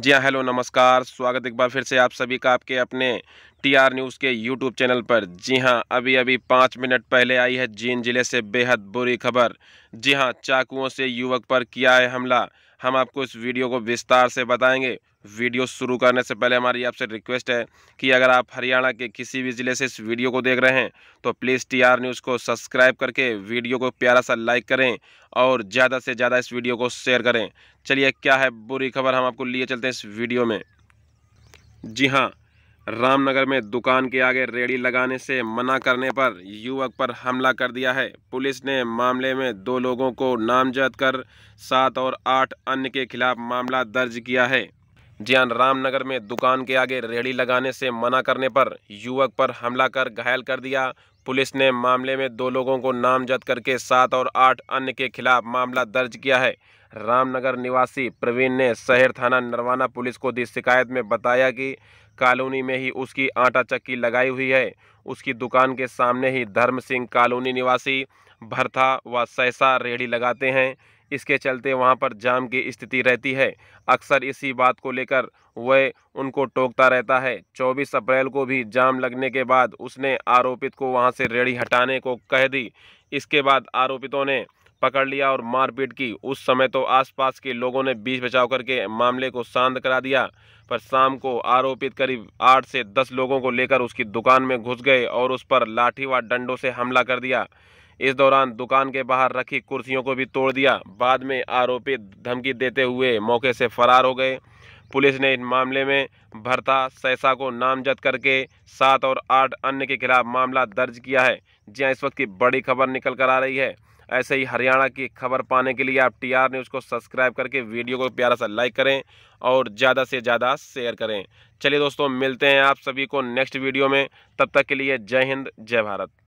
जी हाँ हेलो नमस्कार स्वागत एक बार फिर से आप सभी का आपके अपने टीआर न्यूज़ के यूट्यूब चैनल पर जी हां अभी अभी पाँच मिनट पहले आई है जींद जिले से बेहद बुरी खबर जी हां चाकुओं से युवक पर किया है हमला हम आपको इस वीडियो को विस्तार से बताएंगे वीडियो शुरू करने से पहले हमारी आपसे रिक्वेस्ट है कि अगर आप हरियाणा के किसी भी ज़िले से इस वीडियो को देख रहे हैं तो प्लीज़ आर न्यूज़ को सब्सक्राइब करके वीडियो को प्यारा सा लाइक करें और ज़्यादा से ज़्यादा इस वीडियो को शेयर करें चलिए क्या है बुरी खबर हम आपको लिए चलते हैं इस वीडियो में जी हाँ रामनगर में दुकान के आगे रेडी लगाने से मना करने पर युवक पर हमला कर दिया है पुलिस ने मामले में दो लोगों को नामजद कर सात और आठ अन्य के खिलाफ मामला दर्ज किया है जी हाँ रामनगर में दुकान के आगे रेडी लगाने से मना करने पर युवक पर हमला कर घायल कर दिया पुलिस ने मामले में दो लोगों को नामजद करके सात और आठ अन्य के खिलाफ मामला दर्ज किया है रामनगर निवासी प्रवीण ने शहर थाना नरवाना पुलिस को दी शिकायत में बताया कि कॉलोनी में ही उसकी आटा चक्की लगाई हुई है उसकी दुकान के सामने ही धर्म सिंह कॉलोनी निवासी भरथा व सहसा रेहड़ी लगाते हैं इसके चलते वहां पर जाम की स्थिति रहती है अक्सर इसी बात को लेकर वह उनको टोकता रहता है 24 अप्रैल को भी जाम लगने के बाद उसने आरोपित को वहां से रेड़ी हटाने को कह दी इसके बाद आरोपितों ने पकड़ लिया और मारपीट की उस समय तो आसपास के लोगों ने बीच बचाव करके मामले को शांत करा दिया पर शाम को आरोपित करीब आठ से दस लोगों को लेकर उसकी दुकान में घुस गए और उस पर लाठी व डंडों से हमला कर दिया इस दौरान दुकान के बाहर रखी कुर्सियों को भी तोड़ दिया बाद में आरोपी धमकी देते हुए मौके से फरार हो गए पुलिस ने इन मामले में भरता सैसा को नामजद करके सात और आठ अन्य के खिलाफ मामला दर्ज किया है जहाँ इस वक्त की बड़ी खबर निकल कर आ रही है ऐसे ही हरियाणा की खबर पाने के लिए आप टी आर न्यूज़ को सब्सक्राइब करके वीडियो को प्यारा सा लाइक करें और ज़्यादा से ज़्यादा शेयर करें चलिए दोस्तों मिलते हैं आप सभी को नेक्स्ट वीडियो में तब तक के लिए जय हिंद जय भारत